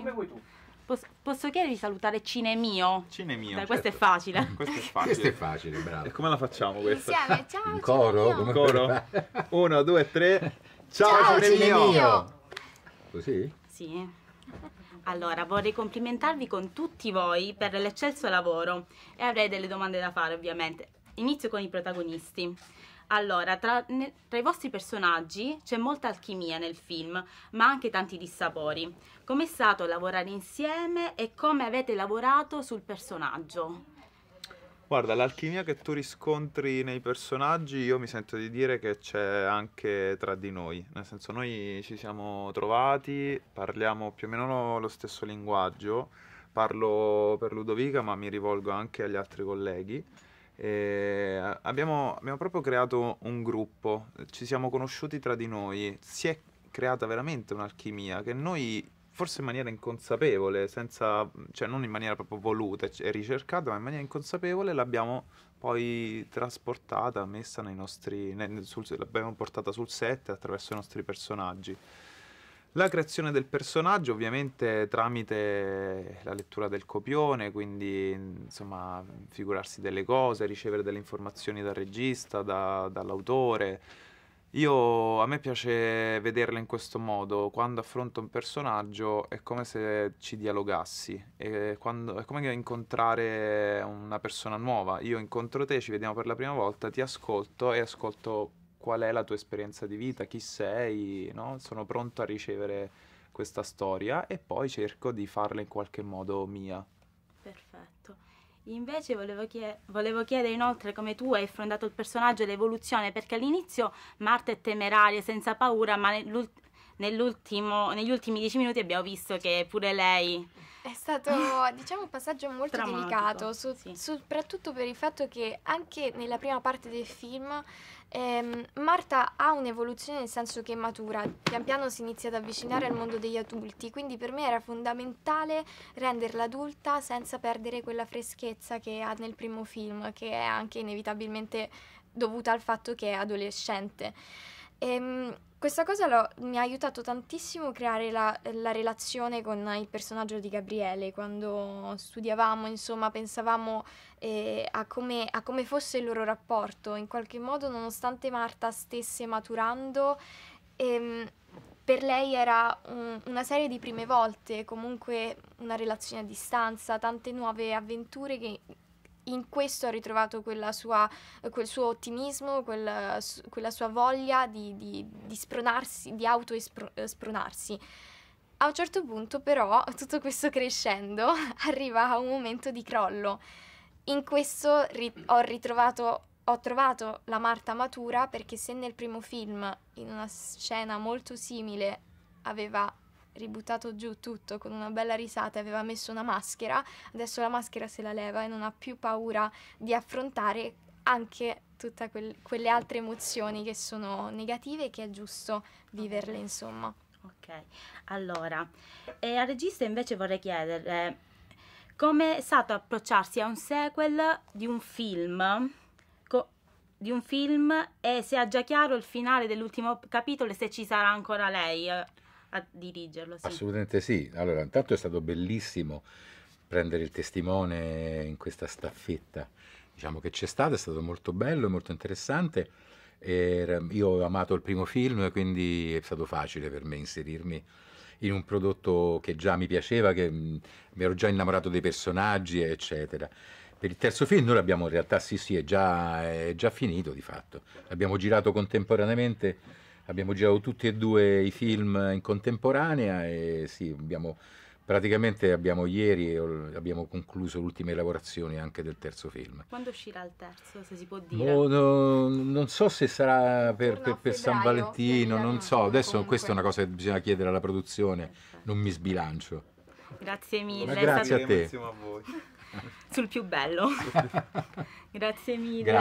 Come vuoi tu. Posso, posso chiedere di salutare Cine Mio? Cine Mio. certo. è facile. questo è certo. facile. questo è facile, bravo. E come la facciamo questa? Insieme, ciao. In coro? Come coro? Uno, due, tre. Ciao, ciao mio. Cinemio. Così? Sì. Allora, vorrei complimentarvi con tutti voi per l'eccelso lavoro e avrei delle domande da fare, ovviamente. Inizio con i protagonisti. Allora, tra, ne, tra, i vostri personaggi c'è molta alchimia nel film, ma anche tanti dissapori. Com'è stato lavorare insieme e come avete lavorato sul personaggio? Guarda, l'alchimia che tu riscontri nei personaggi io mi sento di dire che c'è anche tra di noi, nel senso noi ci siamo trovati, parliamo più o meno lo stesso linguaggio, parlo per Ludovica ma mi rivolgo anche agli altri colleghi eh, abbiamo, abbiamo, proprio creato un gruppo, ci siamo conosciuti tra di noi, si è creata veramente un'alchimia che noi forse in maniera inconsapevole, senza, cioè non in maniera proprio voluta e ricercata, ma in maniera inconsapevole l'abbiamo poi trasportata, messa nei nostri, nel, sul, l'abbiamo portata sul set attraverso i nostri personaggi. La creazione del personaggio ovviamente tramite la lettura del copione, quindi insomma figurarsi delle cose, ricevere delle informazioni dal regista, da, dall'autore. Io, a me piace vederla in questo modo, quando affronto un personaggio è come se ci dialogassi, è, quando, è come incontrare una persona nuova, io incontro te, ci vediamo per la prima volta, ti ascolto e ascolto qual è la tua esperienza di vita, chi sei, no? sono pronto a ricevere questa storia e poi cerco di farla in qualche modo mia. Perfetto. Invece volevo, chied- volevo chiedere inoltre come tu hai affrontato il personaggio e l'evoluzione, perché all'inizio Marta è temeraria, senza paura, ma negli ultimi dieci minuti abbiamo visto che pure lei... È stato diciamo, un passaggio molto Dramatico, delicato, su- sì. soprattutto per il fatto che anche nella prima parte del film eh, Marta ha un'evoluzione nel senso che è matura, pian piano si inizia ad avvicinare al mondo degli adulti, quindi per me era fondamentale renderla adulta senza perdere quella freschezza che ha nel primo film, che è anche inevitabilmente dovuta al fatto che è adolescente. E, ehm, questa cosa lo, mi ha aiutato tantissimo a creare la, la, relazione con il personaggio di Gabriele. Quando studiavamo, insomma, pensavamo eh, a, come, a, come, fosse il loro rapporto. In qualche modo, nonostante Marta stesse maturando, ehm, per lei era un, una serie di prime volte, comunque una relazione a distanza, tante nuove avventure che in questo ha ritrovato sua, quel suo ottimismo, quel, su, quella sua voglia di, di, di spronarsi, di autoespronarsi. Eh, a un certo punto però tutto questo crescendo arriva a un momento di crollo. In questo ri- ho ritrovato ho trovato la Marta matura perché se nel primo film, in una scena molto simile, aveva ributtato giù tutto con una bella risata, aveva messo una maschera, adesso la maschera se la leva e non ha più paura di affrontare anche tutte quel, quelle altre emozioni che sono negative e che è giusto viverle, insomma. Ok, allora, eh, al regista invece vorrei chiedere come è stato approcciarsi a un sequel di un film di un film e se ha già chiaro il finale dell'ultimo capitolo e se ci sarà ancora lei a dirigerlo. Sì. Assolutamente sì. Allora, intanto è stato bellissimo prendere il testimone in questa staffetta diciamo, che c'è stato, è stato molto bello, molto interessante. E io ho amato il primo film e quindi è stato facile per me inserirmi in un prodotto che già mi piaceva, che mm, mi ero già innamorato dei personaggi, eccetera. Per il terzo film noi l'abbiamo in realtà, sì sì, è già, è già finito di fatto. L'abbiamo girato contemporaneamente abbiamo girato tutti e due i film in contemporanea e sì, abbiamo, praticamente abbiamo ieri eh, abbiamo concluso le ultime lavorazioni anche del terzo film. Quando uscirà il terzo, se si può dire? No, boh, no, non so se sarà per, per, per San Valentino, non so, adesso comunque. questa è una cosa che bisogna chiedere alla produzione, Perfetto. non mi sbilancio. Grazie mille. grazie a te. Sul più bello. grazie mille. Grazie.